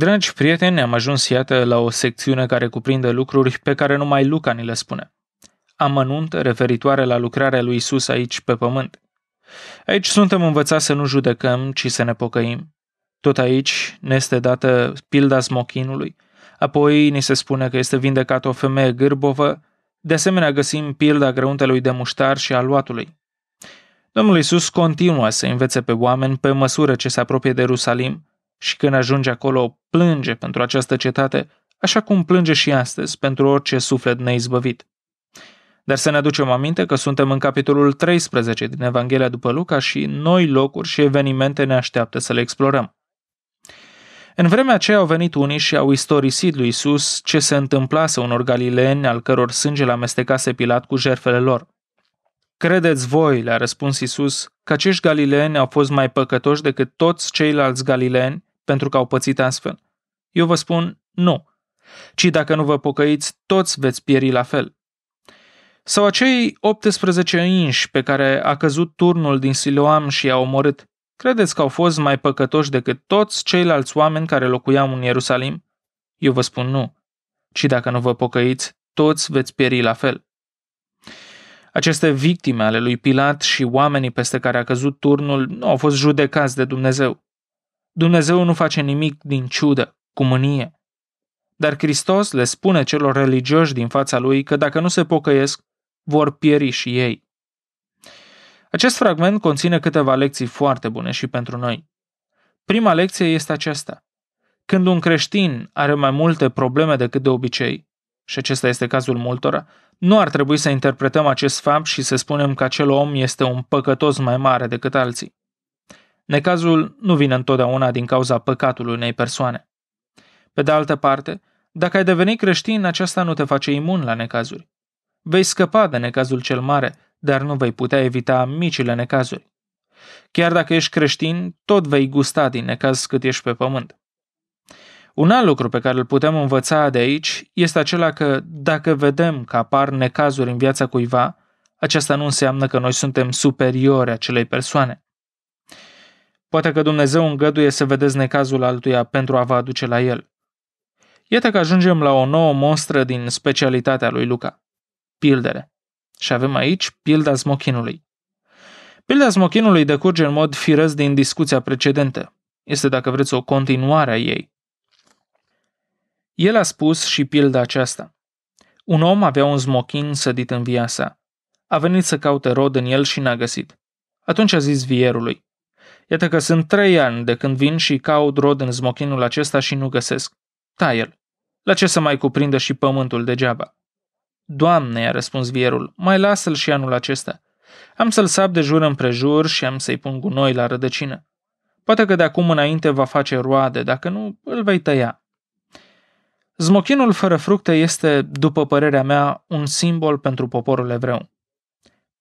Dragi prieteni, am ajuns iată la o secțiune care cuprinde lucruri pe care numai Luca ni le spune. Amănunt referitoare la lucrarea lui Isus aici pe pământ. Aici suntem învățați să nu judecăm, ci să ne pocăim. Tot aici ne este dată pilda smochinului, apoi ni se spune că este vindecată o femeie gârbovă, de asemenea găsim pilda grăuntelui de muștar și aluatului. Domnul Isus continuă să învețe pe oameni pe măsură ce se apropie de Ierusalim – și când ajunge acolo, plânge pentru această cetate, așa cum plânge și astăzi pentru orice suflet neizbăvit. Dar să ne aducem aminte că suntem în capitolul 13 din Evanghelia după Luca și noi locuri și evenimente ne așteaptă să le explorăm. În vremea aceea au venit unii și au istorisit lui Isus ce se întâmplase unor galileeni al căror sânge l amestecase Pilat cu jerfele lor. Credeți voi, le-a răspuns Isus, că acești galileeni au fost mai păcătoși decât toți ceilalți galileeni pentru că au pățit astfel. Eu vă spun nu. Ci dacă nu vă pocăiți, toți veți pieri la fel. Sau acei 18 inși pe care a căzut turnul din Siloam și i-a omorât, credeți că au fost mai păcătoși decât toți ceilalți oameni care locuiau în Ierusalim? Eu vă spun nu. Ci dacă nu vă pocăiți, toți veți pieri la fel. Aceste victime ale lui Pilat și oamenii peste care a căzut turnul nu au fost judecați de Dumnezeu. Dumnezeu nu face nimic din ciudă, cu mânie. Dar Hristos le spune celor religioși din fața lui că dacă nu se pocăiesc, vor pieri și ei. Acest fragment conține câteva lecții foarte bune și pentru noi. Prima lecție este aceasta. Când un creștin are mai multe probleme decât de obicei, și acesta este cazul multora, nu ar trebui să interpretăm acest fapt și să spunem că acel om este un păcătos mai mare decât alții. Necazul nu vine întotdeauna din cauza păcatului unei persoane. Pe de altă parte, dacă ai devenit creștin, aceasta nu te face imun la necazuri. Vei scăpa de necazul cel mare, dar nu vei putea evita micile necazuri. Chiar dacă ești creștin, tot vei gusta din necaz cât ești pe pământ. Un alt lucru pe care îl putem învăța de aici este acela că dacă vedem că apar necazuri în viața cuiva, aceasta nu înseamnă că noi suntem superiori acelei persoane. Poate că Dumnezeu îngăduie să vedeți necazul altuia pentru a vă aduce la el. Iată că ajungem la o nouă monstră din specialitatea lui Luca. Pildele. Și avem aici pilda smochinului. Pilda smochinului decurge în mod firesc din discuția precedentă. Este, dacă vreți, o continuare a ei. El a spus și pilda aceasta. Un om avea un smochin sădit în via sa. A venit să caute rod în el și n-a găsit. Atunci a zis vierului, Iată că sunt trei ani de când vin și caut rod în zmochinul acesta și nu găsesc. Taie-l. Da, la ce să mai cuprindă și pământul degeaba? Doamne, a răspuns vierul, mai lasă-l și anul acesta. Am să-l sap de jur împrejur și am să-i pun gunoi la rădăcină. Poate că de acum înainte va face roade, dacă nu, îl vei tăia. Zmochinul fără fructe este, după părerea mea, un simbol pentru poporul evreu.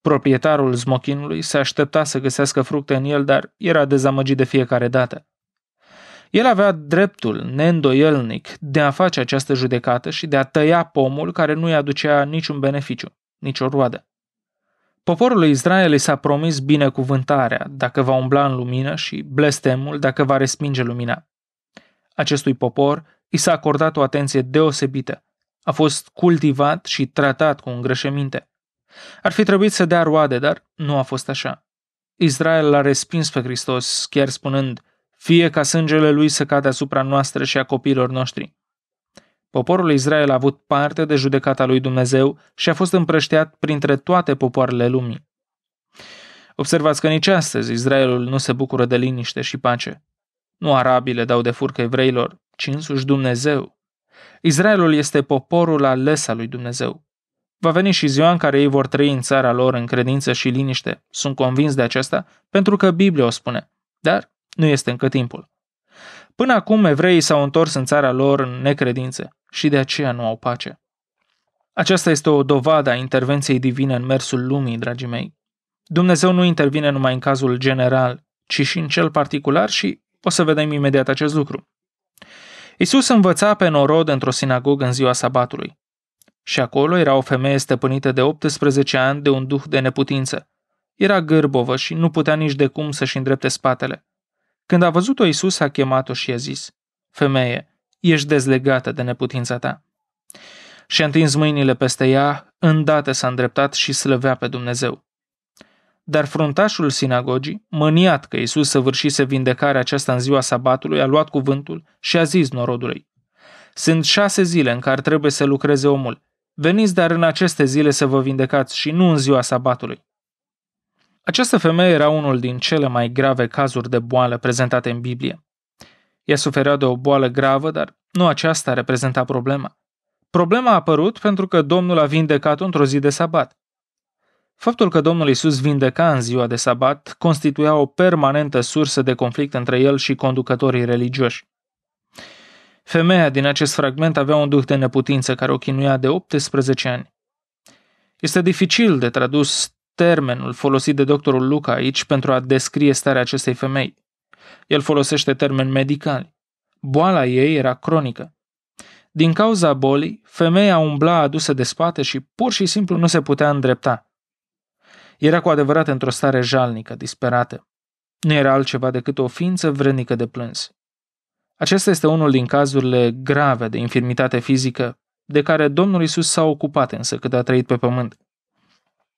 Proprietarul smochinului se aștepta să găsească fructe în el, dar era dezamăgit de fiecare dată. El avea dreptul neîndoielnic de a face această judecată și de a tăia pomul care nu-i aducea niciun beneficiu, nicio roadă. Poporul Israel s-a promis binecuvântarea dacă va umbla în lumină și blestemul dacă va respinge lumina. Acestui popor i s-a acordat o atenție deosebită. A fost cultivat și tratat cu îngrășăminte. Ar fi trebuit să dea roade, dar nu a fost așa. Israel l-a respins pe Hristos, chiar spunând, fie ca sângele lui să cadă asupra noastră și a copiilor noștri. Poporul Israel a avut parte de judecata lui Dumnezeu și a fost împrășteat printre toate popoarele lumii. Observați că nici astăzi Israelul nu se bucură de liniște și pace. Nu arabii le dau de furcă evreilor, ci însuși Dumnezeu. Israelul este poporul ales al lui Dumnezeu. Va veni și ziua în care ei vor trăi în țara lor în credință și liniște, sunt convins de aceasta, pentru că Biblia o spune, dar nu este încă timpul. Până acum evreii s-au întors în țara lor în necredință și de aceea nu au pace. Aceasta este o dovadă a intervenției divine în mersul lumii, dragii mei. Dumnezeu nu intervine numai în cazul general, ci și în cel particular și o să vedem imediat acest lucru. Isus învăța pe norod într-o sinagogă în ziua sabatului. Și acolo era o femeie stăpânită de 18 ani de un duh de neputință. Era gârbovă și nu putea nici de cum să-și îndrepte spatele. Când a văzut-o, Isus a chemat-o și a zis, Femeie, ești dezlegată de neputința ta. Și-a întins mâinile peste ea, îndată s-a îndreptat și slăvea pe Dumnezeu. Dar fruntașul sinagogii, mâniat că Isus săvârșise vindecarea aceasta în ziua sabatului, a luat cuvântul și a zis norodului, Sunt șase zile în care trebuie să lucreze omul Veniți dar în aceste zile să vă vindecați și nu în ziua sabatului. Această femeie era unul din cele mai grave cazuri de boală prezentate în Biblie. Ea suferea de o boală gravă, dar nu aceasta reprezenta problema. Problema a apărut pentru că Domnul a vindecat-o într-o zi de sabat. Faptul că Domnul Isus vindeca în ziua de sabat constituia o permanentă sursă de conflict între el și conducătorii religioși. Femeia din acest fragment avea un duh de neputință care o chinuia de 18 ani. Este dificil de tradus termenul folosit de doctorul Luca aici pentru a descrie starea acestei femei. El folosește termeni medicali. Boala ei era cronică. Din cauza bolii, femeia umbla adusă de spate și pur și simplu nu se putea îndrepta. Era cu adevărat într-o stare jalnică, disperată. Nu era altceva decât o ființă vrednică de plâns. Acesta este unul din cazurile grave de infirmitate fizică de care Domnul Isus s-a ocupat însă cât a trăit pe pământ.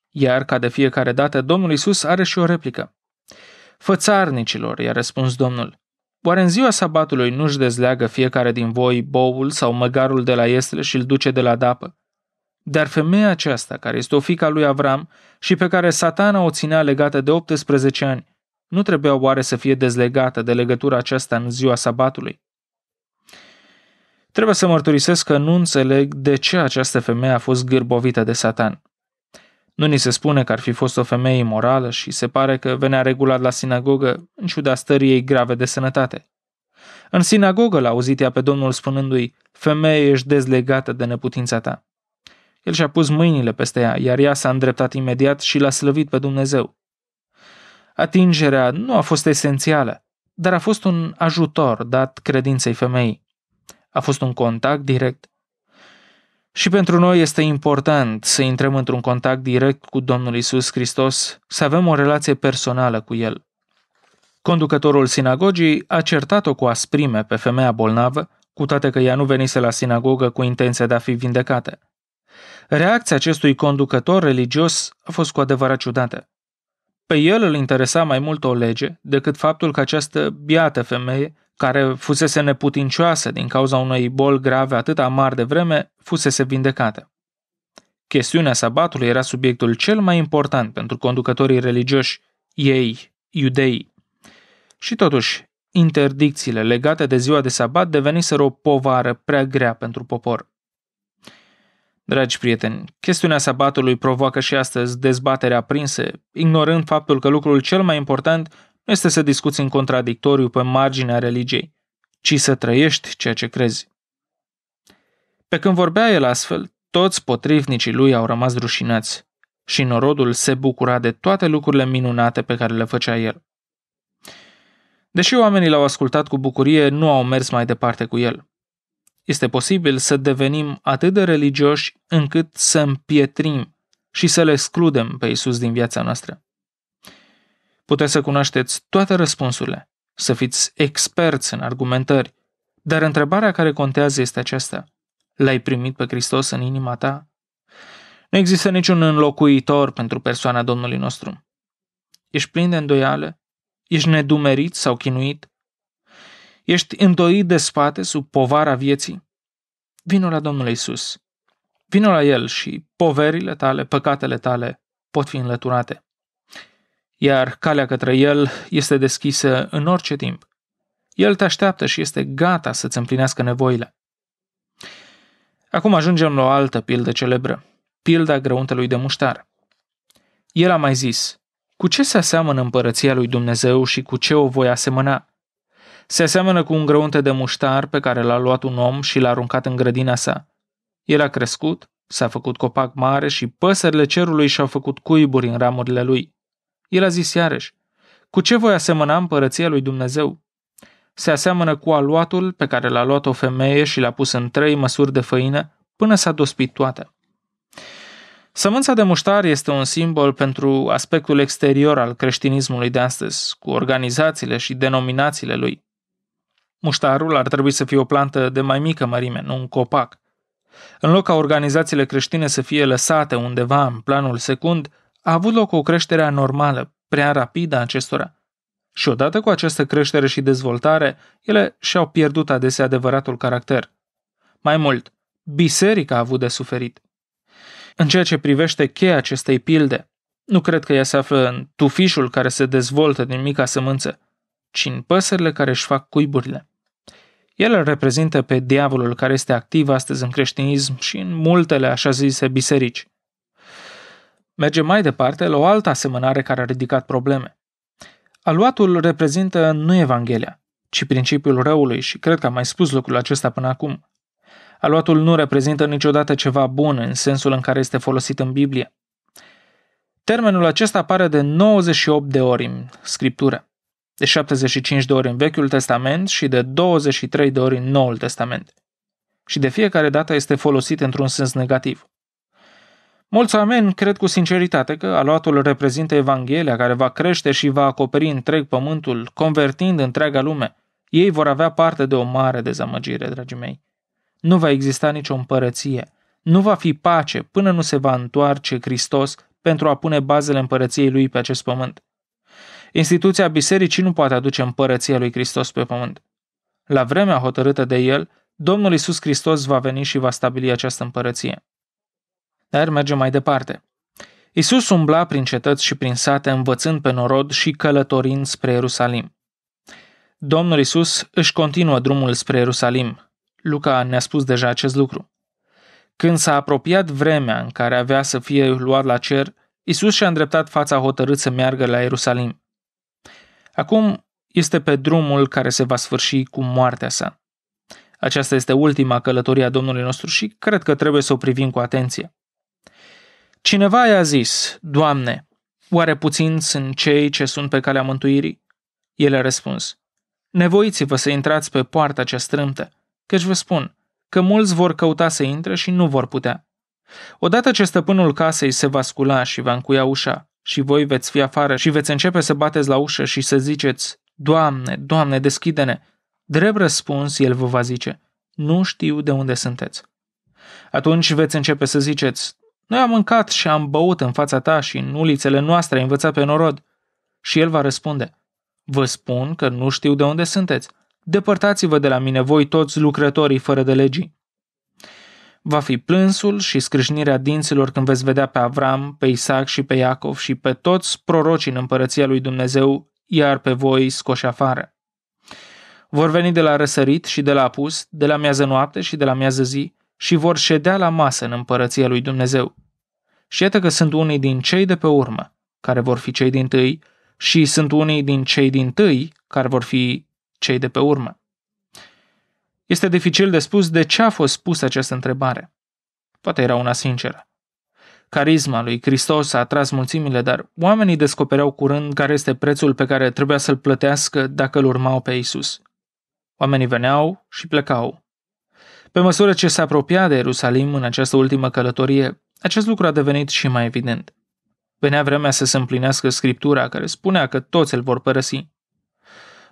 Iar, ca de fiecare dată, Domnul Isus are și o replică. Fățarnicilor, i-a răspuns Domnul, oare în ziua sabatului nu-și dezleagă fiecare din voi boul sau măgarul de la estre și îl duce de la dapă? Dar femeia aceasta, care este o fica lui Avram și pe care satana o ținea legată de 18 ani, nu trebuia oare să fie dezlegată de legătura aceasta în ziua sabatului? Trebuie să mărturisesc că nu înțeleg de ce această femeie a fost gârbovită de satan. Nu ni se spune că ar fi fost o femeie imorală și se pare că venea regulat la sinagogă în ciuda stării ei grave de sănătate. În sinagogă l-a auzit ea pe Domnul spunându-i, femeie ești dezlegată de neputința ta. El și-a pus mâinile peste ea, iar ea s-a îndreptat imediat și l-a slăvit pe Dumnezeu. Atingerea nu a fost esențială, dar a fost un ajutor dat credinței femeii. A fost un contact direct. Și pentru noi este important să intrăm într-un contact direct cu Domnul Isus Hristos, să avem o relație personală cu El. Conducătorul sinagogii a certat-o cu asprime pe femeia bolnavă, cu toate că ea nu venise la sinagogă cu intenția de a fi vindecată. Reacția acestui conducător religios a fost cu adevărat ciudată. Pe el îl interesa mai mult o lege decât faptul că această biată femeie, care fusese neputincioasă din cauza unei boli grave atât amar de vreme, fusese vindecată. Chestiunea sabatului era subiectul cel mai important pentru conducătorii religioși, ei, iudei, Și totuși, interdicțiile legate de ziua de sabat deveniseră o povară prea grea pentru popor. Dragi prieteni, chestiunea sabatului provoacă și astăzi dezbatere aprinse, ignorând faptul că lucrul cel mai important nu este să discuți în contradictoriu pe marginea religiei, ci să trăiești ceea ce crezi. Pe când vorbea el astfel, toți potrivnicii lui au rămas rușinați și norodul se bucura de toate lucrurile minunate pe care le făcea el. Deși oamenii l-au ascultat cu bucurie, nu au mers mai departe cu el. Este posibil să devenim atât de religioși încât să împietrim și să le excludem pe Isus din viața noastră. Puteți să cunoașteți toate răspunsurile, să fiți experți în argumentări, dar întrebarea care contează este aceasta. L-ai primit pe Hristos în inima ta? Nu există niciun înlocuitor pentru persoana Domnului nostru. Ești plin de îndoială? Ești nedumerit sau chinuit? Ești îndoit de spate sub povara vieții? Vino la Domnul Isus. Vino la El și poverile tale, păcatele tale pot fi înlăturate. Iar calea către El este deschisă în orice timp. El te așteaptă și este gata să-ți împlinească nevoile. Acum ajungem la o altă pildă celebră, pilda grăuntelui de muștar. El a mai zis, cu ce se aseamănă împărăția lui Dumnezeu și cu ce o voi asemăna? Se aseamănă cu un grăunte de muștar pe care l-a luat un om și l-a aruncat în grădina sa. El a crescut, s-a făcut copac mare și păsările cerului și-au făcut cuiburi în ramurile lui. El a zis iarăși, cu ce voi asemăna împărăția lui Dumnezeu? Se aseamănă cu aluatul pe care l-a luat o femeie și l-a pus în trei măsuri de făină până s-a dospit toată. Sămânța de muștar este un simbol pentru aspectul exterior al creștinismului de astăzi, cu organizațiile și denominațiile lui. Muștarul ar trebui să fie o plantă de mai mică mărime, nu un copac. În loc ca organizațiile creștine să fie lăsate undeva în planul secund, a avut loc o creștere anormală, prea rapidă a acestora. Și odată cu această creștere și dezvoltare, ele și-au pierdut adesea adevăratul caracter. Mai mult, biserica a avut de suferit. În ceea ce privește cheia acestei pilde, nu cred că ea se află în tufișul care se dezvoltă din mica sămânță, ci în păsările care își fac cuiburile. El îl reprezintă pe diavolul care este activ astăzi în creștinism și în multele așa zise biserici. Mergem mai departe la o altă asemănare care a ridicat probleme. Aluatul reprezintă nu Evanghelia, ci principiul răului și cred că am mai spus lucrul acesta până acum. Aluatul nu reprezintă niciodată ceva bun în sensul în care este folosit în Biblie. Termenul acesta apare de 98 de ori în scriptură de 75 de ori în Vechiul Testament și de 23 de ori în Noul Testament. Și de fiecare dată este folosit într-un sens negativ. Mulți oameni cred cu sinceritate că aluatul reprezintă Evanghelia care va crește și va acoperi întreg pământul, convertind întreaga lume. Ei vor avea parte de o mare dezamăgire, dragii mei. Nu va exista nicio împărăție, nu va fi pace până nu se va întoarce Hristos pentru a pune bazele împărăției lui pe acest pământ. Instituția bisericii nu poate aduce împărăția lui Hristos pe pământ. La vremea hotărâtă de el, Domnul Isus Hristos va veni și va stabili această împărăție. Dar mergem mai departe. Isus umbla prin cetăți și prin sate, învățând pe norod și călătorind spre Ierusalim. Domnul Isus își continuă drumul spre Ierusalim. Luca ne-a spus deja acest lucru. Când s-a apropiat vremea în care avea să fie luat la cer, Isus și-a îndreptat fața hotărât să meargă la Ierusalim. Acum este pe drumul care se va sfârși cu moartea sa. Aceasta este ultima călătorie a Domnului nostru și cred că trebuie să o privim cu atenție. Cineva i-a zis, Doamne, oare puțin sunt cei ce sunt pe calea mântuirii? El a răspuns, Nevoiți-vă să intrați pe poarta cea strâmtă, căci vă spun că mulți vor căuta să intre și nu vor putea. Odată ce stăpânul casei se va scula și va încuia ușa, și voi veți fi afară și veți începe să bateți la ușă și să ziceți, Doamne, Doamne, deschide-ne! Drept răspuns, el vă va zice, nu știu de unde sunteți. Atunci veți începe să ziceți, noi am mâncat și am băut în fața ta și în ulițele noastre ai învățat pe norod. Și el va răspunde, vă spun că nu știu de unde sunteți. Depărtați-vă de la mine voi toți lucrătorii fără de legii va fi plânsul și scrâșnirea dinților când veți vedea pe Avram, pe Isaac și pe Iacov și pe toți prorocii în împărăția lui Dumnezeu, iar pe voi scoși afară. Vor veni de la răsărit și de la apus, de la miază noapte și de la miază zi și vor ședea la masă în împărăția lui Dumnezeu. Și iată că sunt unii din cei de pe urmă, care vor fi cei din tâi, și sunt unii din cei din tâi, care vor fi cei de pe urmă. Este dificil de spus de ce a fost pusă această întrebare. Poate era una sinceră. Carisma lui Hristos a atras mulțimile, dar oamenii descopereau curând care este prețul pe care trebuia să-l plătească dacă îl urmau pe Isus. Oamenii veneau și plecau. Pe măsură ce se apropia de Ierusalim în această ultimă călătorie, acest lucru a devenit și mai evident. Venea vremea să se împlinească scriptura care spunea că toți îl vor părăsi.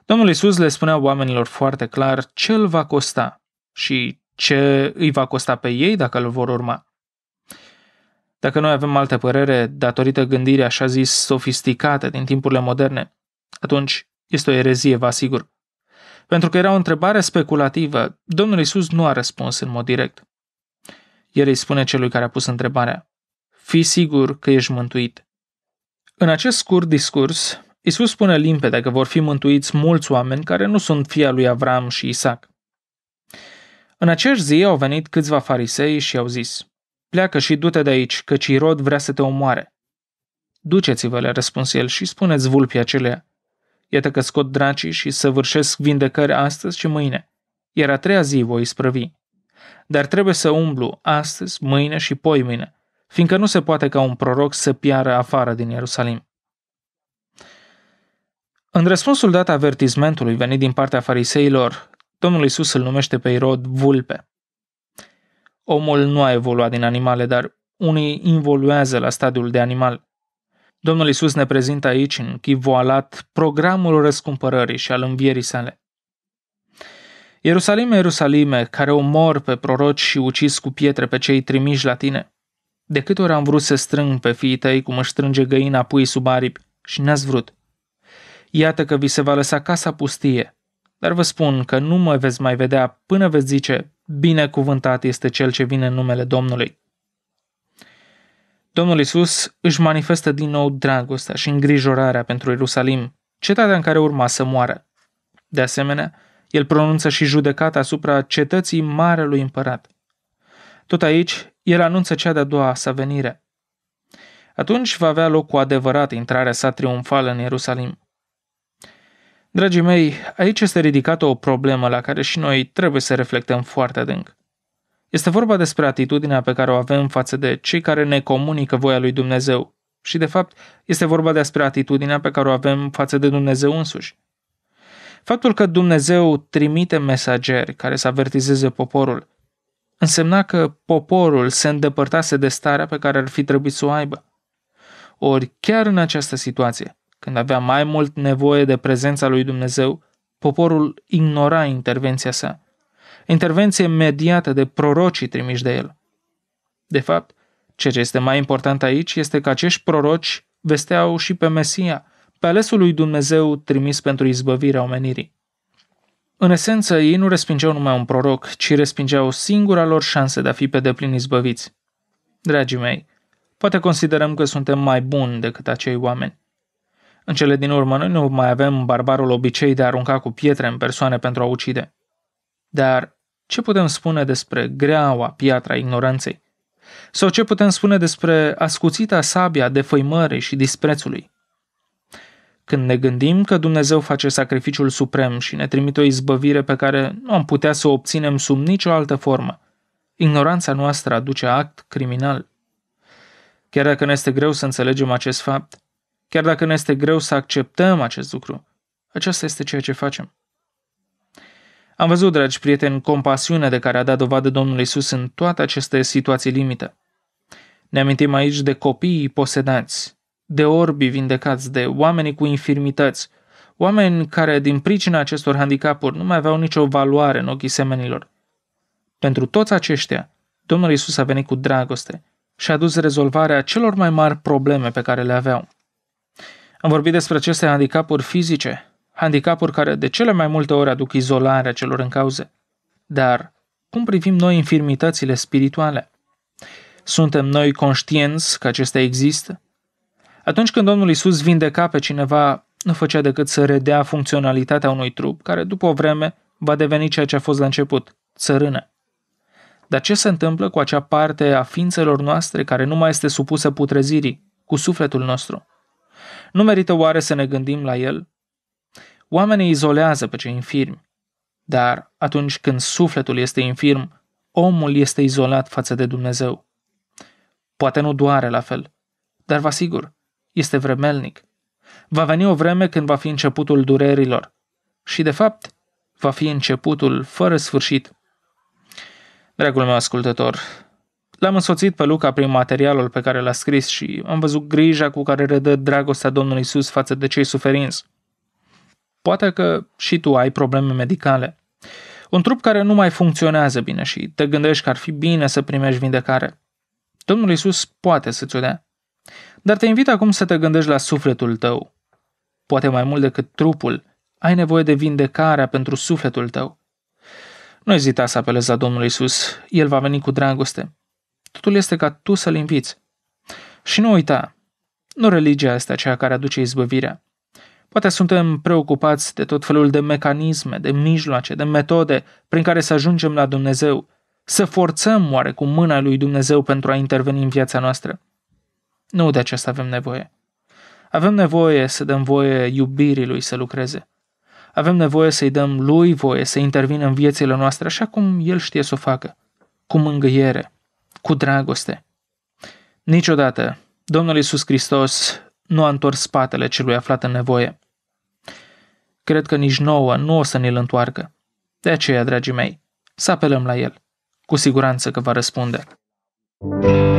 Domnul Isus le spunea oamenilor foarte clar ce îl va costa și ce îi va costa pe ei dacă îl vor urma. Dacă noi avem alte părere datorită gândirii așa zis sofisticate din timpurile moderne, atunci este o erezie, vă asigur. Pentru că era o întrebare speculativă, Domnul Isus nu a răspuns în mod direct. El îi spune celui care a pus întrebarea, fii sigur că ești mântuit. În acest scurt discurs, Isus spune limpede că vor fi mântuiți mulți oameni care nu sunt fia lui Avram și Isaac. În aceeași zi au venit câțiva farisei și au zis, Pleacă și du-te de aici, căci Irod vrea să te omoare. Duceți-vă, le-a răspuns el, și spuneți vulpii acelea. Iată că scot dracii și săvârșesc vindecări astăzi și mâine, iar a treia zi voi sprăvi. Dar trebuie să umblu astăzi, mâine și mâine, fiindcă nu se poate ca un proroc să piară afară din Ierusalim. În răspunsul dat avertismentului venit din partea fariseilor, Domnul Isus îl numește pe Irod vulpe. Omul nu a evoluat din animale, dar unii involuează la stadiul de animal. Domnul Isus ne prezintă aici, în chip voalat, programul răscumpărării și al învierii sale. Ierusalime, Ierusalime, care omor pe proroci și ucis cu pietre pe cei trimiși la tine. De câte ori am vrut să strâng pe fiii tăi cum își strânge găina pui sub aripi și n-ați vrut. Iată că vi se va lăsa casa pustie. Dar vă spun că nu mă veți mai vedea până veți zice, binecuvântat este cel ce vine în numele Domnului. Domnul Isus își manifestă din nou dragostea și îngrijorarea pentru Ierusalim, cetatea în care urma să moară. De asemenea, el pronunță și judecata asupra cetății Marelui Împărat. Tot aici, el anunță cea de-a doua sa venire. Atunci va avea loc cu adevărat intrarea sa triumfală în Ierusalim. Dragii mei, aici este ridicată o problemă la care și noi trebuie să reflectăm foarte adânc. Este vorba despre atitudinea pe care o avem față de cei care ne comunică voia lui Dumnezeu și, de fapt, este vorba despre atitudinea pe care o avem față de Dumnezeu însuși. Faptul că Dumnezeu trimite mesageri care să avertizeze poporul însemna că poporul se îndepărtase de starea pe care ar fi trebuit să o aibă. Ori, chiar în această situație, când avea mai mult nevoie de prezența lui Dumnezeu, poporul ignora intervenția sa. Intervenție mediată de prorocii trimiși de el. De fapt, ceea ce este mai important aici este că acești proroci vesteau și pe Mesia, pe alesul lui Dumnezeu trimis pentru izbăvirea omenirii. În esență, ei nu respingeau numai un proroc, ci respingeau singura lor șansă de a fi pe deplin izbăviți. Dragii mei, poate considerăm că suntem mai buni decât acei oameni. În cele din urmă, noi nu mai avem barbarul obicei de a arunca cu pietre în persoane pentru a ucide. Dar ce putem spune despre greaua piatra ignoranței? Sau ce putem spune despre ascuțita sabia defăimării și disprețului? Când ne gândim că Dumnezeu face sacrificiul suprem și ne trimite o izbăvire pe care nu am putea să o obținem sub nicio altă formă, ignoranța noastră aduce act criminal. Chiar dacă ne este greu să înțelegem acest fapt, chiar dacă ne este greu să acceptăm acest lucru. Aceasta este ceea ce facem. Am văzut, dragi prieteni, compasiunea de care a dat dovadă Domnul Isus în toate aceste situații limită. Ne amintim aici de copiii posedați, de orbi vindecați, de oamenii cu infirmități, oameni care, din pricina acestor handicapuri, nu mai aveau nicio valoare în ochii semenilor. Pentru toți aceștia, Domnul Isus a venit cu dragoste și a dus rezolvarea celor mai mari probleme pe care le aveau. Am vorbit despre aceste handicapuri fizice, handicapuri care de cele mai multe ori aduc izolarea celor în cauze. Dar cum privim noi infirmitățile spirituale? Suntem noi conștienți că acestea există? Atunci când Domnul Isus vindeca pe cineva, nu făcea decât să redea funcționalitatea unui trup, care după o vreme va deveni ceea ce a fost la început, țărână. Dar ce se întâmplă cu acea parte a ființelor noastre care nu mai este supusă putrezirii, cu sufletul nostru? Nu merită oare să ne gândim la el? Oamenii izolează pe cei infirmi, dar atunci când sufletul este infirm, omul este izolat față de Dumnezeu. Poate nu doare la fel, dar vă asigur, este vremelnic. Va veni o vreme când va fi începutul durerilor și, de fapt, va fi începutul fără sfârșit. Dragul meu ascultător, L-am însoțit pe Luca prin materialul pe care l-a scris și am văzut grija cu care redă dragostea Domnului Isus față de cei suferinți. Poate că și tu ai probleme medicale. Un trup care nu mai funcționează bine și te gândești că ar fi bine să primești vindecare. Domnul Isus poate să ți-o dea. Dar te invit acum să te gândești la sufletul tău. Poate mai mult decât trupul, ai nevoie de vindecarea pentru sufletul tău. Nu ezita să apelezi la Domnul Isus, El va veni cu dragoste. Totul este ca tu să-L inviți. Și nu uita, nu religia este aceea care aduce izbăvirea. Poate suntem preocupați de tot felul de mecanisme, de mijloace, de metode prin care să ajungem la Dumnezeu, să forțăm oarecum mâna lui Dumnezeu pentru a interveni în viața noastră. Nu de aceasta avem nevoie. Avem nevoie să dăm voie iubirii lui să lucreze. Avem nevoie să-i dăm lui voie să intervină în viețile noastre așa cum el știe să o facă, cu mângâiere, cu dragoste. Niciodată Domnul Iisus Hristos nu a întors spatele celui aflat în nevoie. Cred că nici nouă nu o să ne-l întoarcă. De aceea, dragii mei, să apelăm la el. Cu siguranță că va răspunde. thank you